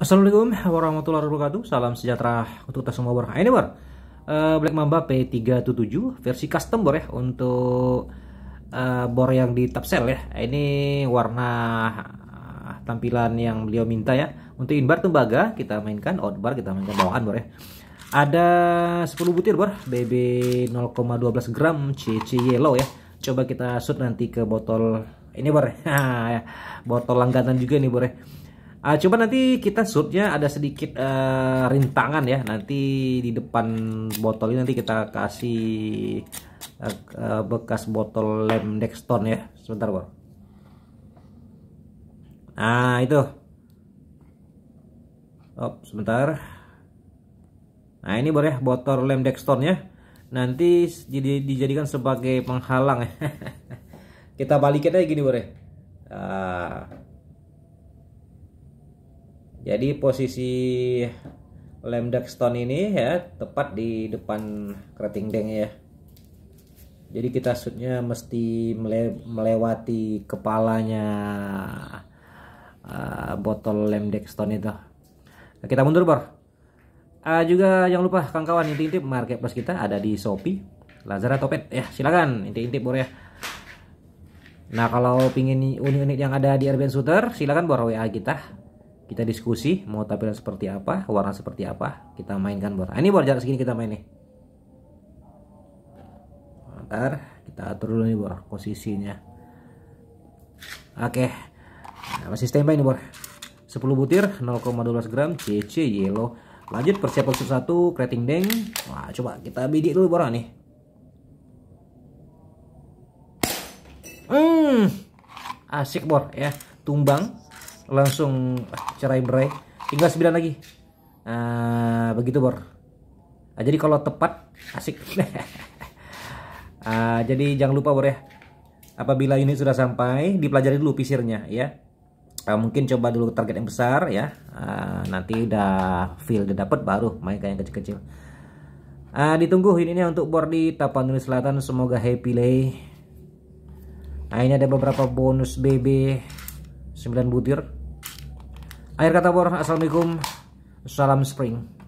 Assalamualaikum warahmatullahi wabarakatuh. Salam sejahtera untuk kita semua bor. Ini bor, eh, Black Mamba P377 versi custom bor ya untuk uh, bor yang di tapsel ya. Ini warna uh, tampilan yang beliau minta ya. Untuk inbar tembaga kita mainkan, outbar kita mainkan bawahan bor ya. Ada 10 butir bor, BB 0,12 gram CC yellow ya. Coba kita shoot nanti ke botol ini bor. Ya. botol langganan juga nih bor ya Uh, coba nanti kita shootnya ada sedikit uh, rintangan ya nanti di depan botol ini nanti kita kasih uh, uh, bekas botol lem dexton ya sebentar bro nah itu oh sebentar nah ini boleh ya, botol lem dexton ya nanti jadi dijadikan sebagai penghalang ya kita balikin aja gini boleh ya. uh, jadi posisi lem deckstone ini ya tepat di depan kerating deng ya. Jadi kita shootnya mesti melewati kepalanya uh, botol lem deckstone itu. Nah, kita mundur bor. Uh, juga jangan lupa kawan kawan intip-intip marketplace kita ada di Shopee, Lazada, Topet ya silakan intip-intip bor ya. Nah kalau pingin unit-unit yang ada di Airbnb Shooter silakan bor WA kita kita diskusi mau tampilan seperti apa warna seperti apa kita mainkan bor ini bor jarak segini kita main nih ntar kita atur dulu nih bor posisinya oke nah, masih standby nih bor 10 butir 0,12 gram CC yellow lanjut persiapan satu creating deng wah coba kita bidik dulu bor nih hmm asik bor ya tumbang langsung cerai berai tinggal 9 lagi uh, begitu bor uh, jadi kalau tepat asik uh, jadi jangan lupa bor ya apabila unit sudah sampai dipelajari dulu pisirnya ya uh, mungkin coba dulu target yang besar ya uh, nanti udah feel udah dapet baru main kayak yang kecil-kecil uh, ditunggu ini untuk bor di Tapanuli Selatan semoga happy lay nah ini ada beberapa bonus BB 9 butir Akhir kata Bor. Assalamualaikum, salam spring.